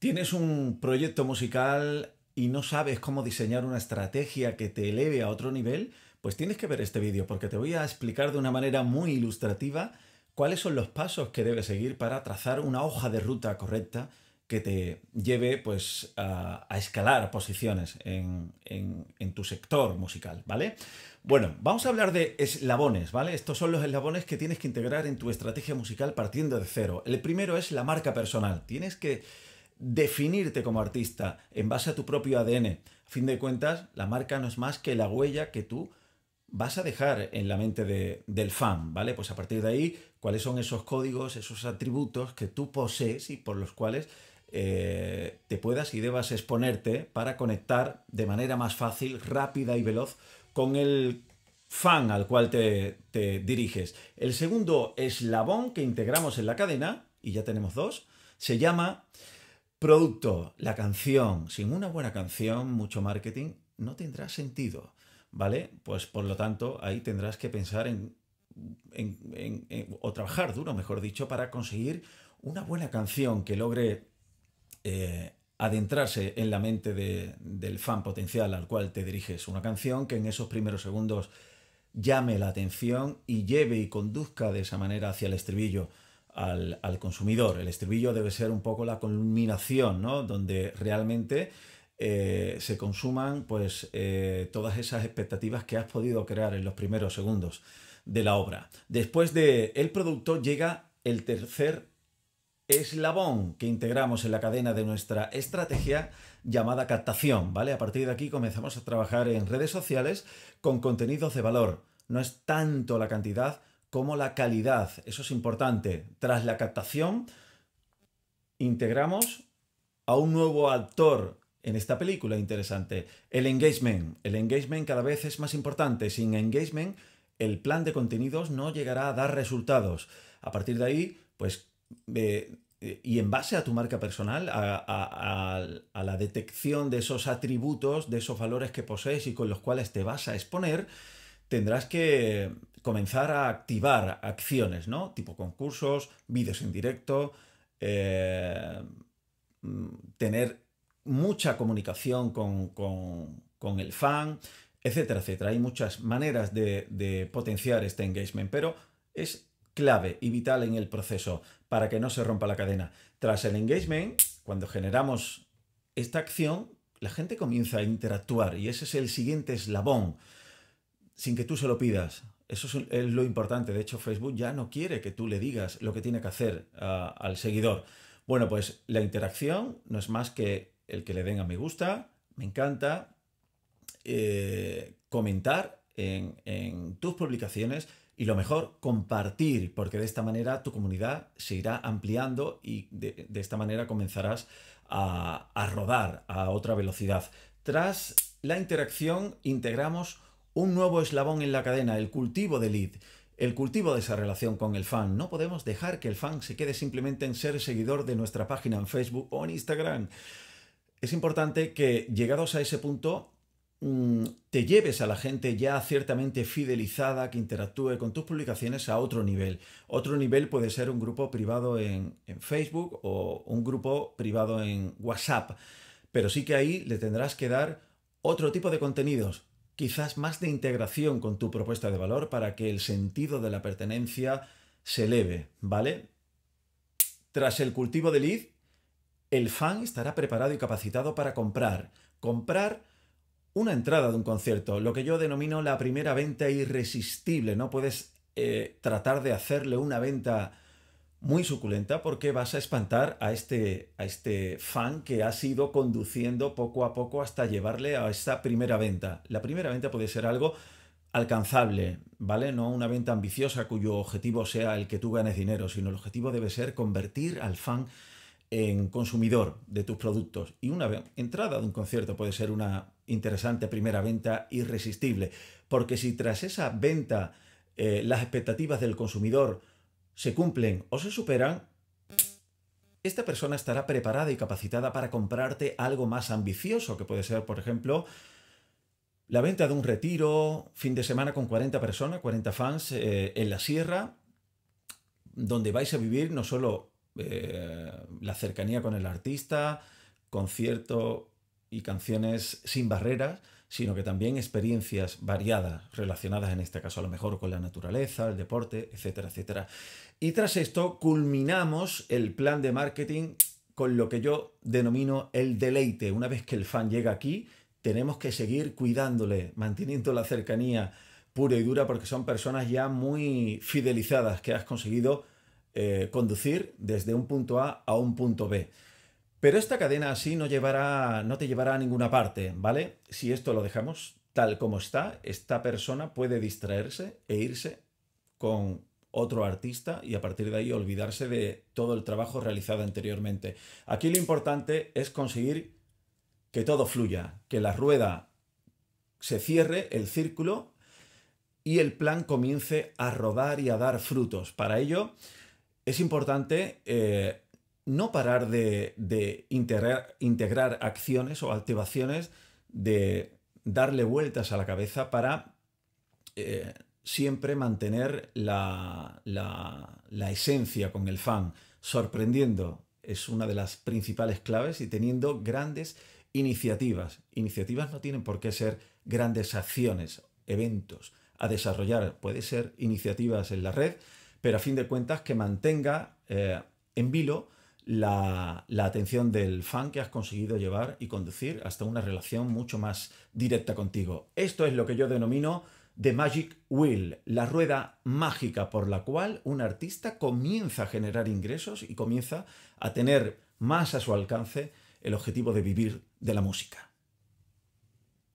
Tienes un proyecto musical y no sabes cómo diseñar una estrategia que te eleve a otro nivel, pues tienes que ver este vídeo porque te voy a explicar de una manera muy ilustrativa cuáles son los pasos que debes seguir para trazar una hoja de ruta correcta que te lleve pues, a, escalar posiciones en, en, tu sector musical, ¿vale? Bueno, vamos a hablar de eslabones, ¿vale? Estos son los eslabones que tienes que integrar en tu estrategia musical partiendo de cero. El primero es la marca personal. Tienes que definirte como artista en base a tu propio ADN. A fin de cuentas, la marca no es más que la huella que tú vas a dejar en la mente de, del fan, ¿vale? Pues a partir de ahí, cuáles son esos códigos, esos atributos que tú posees y por los cuales eh, te puedas y debas exponerte para conectar de manera más fácil, rápida y veloz con el fan al cual te, te diriges. El segundo eslabón que integramos en la cadena, y ya tenemos dos, se llama producto, la canción. Sin una buena canción, mucho marketing, no tendrá sentido, ¿vale? Pues por lo tanto, ahí tendrás que pensar en, o trabajar duro, mejor dicho, para conseguir una buena canción que logre eh, adentrarse en la mente del fan potencial al cual te diriges. Una canción que en esos primeros segundos llame la atención y lleve y conduzca de esa manera hacia el estribillo al, consumidor. El estribillo debe ser un poco la culminación, Donde realmente eh, se consuman pues, eh, todas esas expectativas que has podido crear en los primeros segundos de la obra. Después de el producto llega el tercer eslabón que integramos en la cadena de nuestra estrategia llamada captación, ¿vale? A partir de aquí comenzamos a trabajar en redes sociales con contenidos de valor. No es tanto la cantidad como la calidad, eso es importante, tras la captación integramos a un nuevo actor en esta película interesante, el engagement. El engagement cada vez es más importante. Sin engagement, el plan de contenidos no llegará a dar resultados. A partir de ahí, pues, eh, y en base a tu marca personal, a, la detección de esos atributos, de esos valores que posees y con los cuales te vas a exponer, tendrás que comenzar a activar acciones, ¿no? Tipo concursos, vídeos en directo, eh, mm, tener mucha comunicación con, el fan, etcétera, etcétera. Hay muchas maneras de, de potenciar este engagement, pero es clave y vital en el proceso para que no se rompa la cadena. Tras el engagement, cuando generamos esta acción, la gente comienza a interactuar y ese es el siguiente eslabón sin que tú se lo pidas. Eso es lo importante. De hecho, Facebook ya no quiere que tú le digas lo que tiene que hacer ah, al seguidor. Bueno, pues la interacción no es más que el que le den a me gusta, me encanta, eh, comentar en, tus publicaciones y lo mejor, compartir, porque de esta manera tu comunidad se irá ampliando y de, esta manera comenzarás a, a rodar a otra velocidad. Tras la interacción integramos un nuevo eslabón en la cadena, el cultivo de lead, el cultivo de esa relación con el fan. No podemos dejar que el fan se quede simplemente en ser seguidor de nuestra página en Facebook o en Instagram. Es importante que, llegados a ese punto, mm, te lleves a la gente ya ciertamente fidelizada que interactúe con tus publicaciones a otro nivel. Otro nivel puede ser un grupo privado en, en, Facebook o un grupo privado en WhatsApp, pero sí que ahí le tendrás que dar otro tipo de contenidos, quizás más de integración con tu propuesta de valor para que el sentido de la pertenencia se eleve, ¿vale? Tras el cultivo de lead, el fan estará preparado y capacitado para comprar. Comprar una entrada de un concierto, lo que yo denomino la primera venta irresistible. No puedes eh, tratar de hacerle una venta muy suculenta porque vas a espantar a este, a este fan que has ido conduciendo poco a poco hasta llevarle a esta primera venta. La primera venta puede ser algo alcanzable, ¿vale? No una venta ambiciosa cuyo objetivo sea el que tú ganes dinero, sino el objetivo debe ser convertir al fan en consumidor de tus productos. Y una entrada de un concierto puede ser una interesante primera venta irresistible, porque si tras esa venta eh, las expectativas del consumidor se cumplen o se superan, esta persona estará preparada y capacitada para comprarte algo más ambicioso, que puede ser, por ejemplo, la venta de un retiro, fin de semana con 40 personas, 40 fans eh, en la sierra, donde vais a vivir no solo eh, la cercanía con el artista, concierto y canciones sin barreras, sino que también experiencias variadas relacionadas en este caso a lo mejor con la naturaleza, el deporte, etcétera, etcétera. Y tras esto culminamos el plan de marketing con lo que yo denomino el deleite. Una vez que el fan llega aquí, tenemos que seguir cuidándole, manteniendo la cercanía pura y dura porque son personas ya muy fidelizadas que has conseguido eh, conducir desde un punto A a un punto B. Pero esta cadena así no, llevará, no te llevará a ninguna parte, ¿vale? Si esto lo dejamos tal como está, esta persona puede distraerse e irse con otro artista y a partir de ahí olvidarse de todo el trabajo realizado anteriormente. Aquí lo importante es conseguir que todo fluya, que la rueda se cierre, el círculo, y el plan comience a rodar y a dar frutos. Para ello es importante eh, no parar de, integrar, acciones o activaciones, de darle vueltas a la cabeza para eh, siempre mantener la, esencia con el fan, sorprendiendo. Es una de las principales claves y teniendo grandes iniciativas. Iniciativas no tienen por qué ser grandes acciones, eventos a desarrollar. Puede ser iniciativas en la red, pero a fin de cuentas que mantenga eh, en vilo la, atención del fan que has conseguido llevar y conducir hasta una relación mucho más directa contigo. Esto es lo que yo denomino The Magic Wheel, la rueda mágica por la cual un artista comienza a generar ingresos y comienza a tener más a su alcance el objetivo de vivir de la música.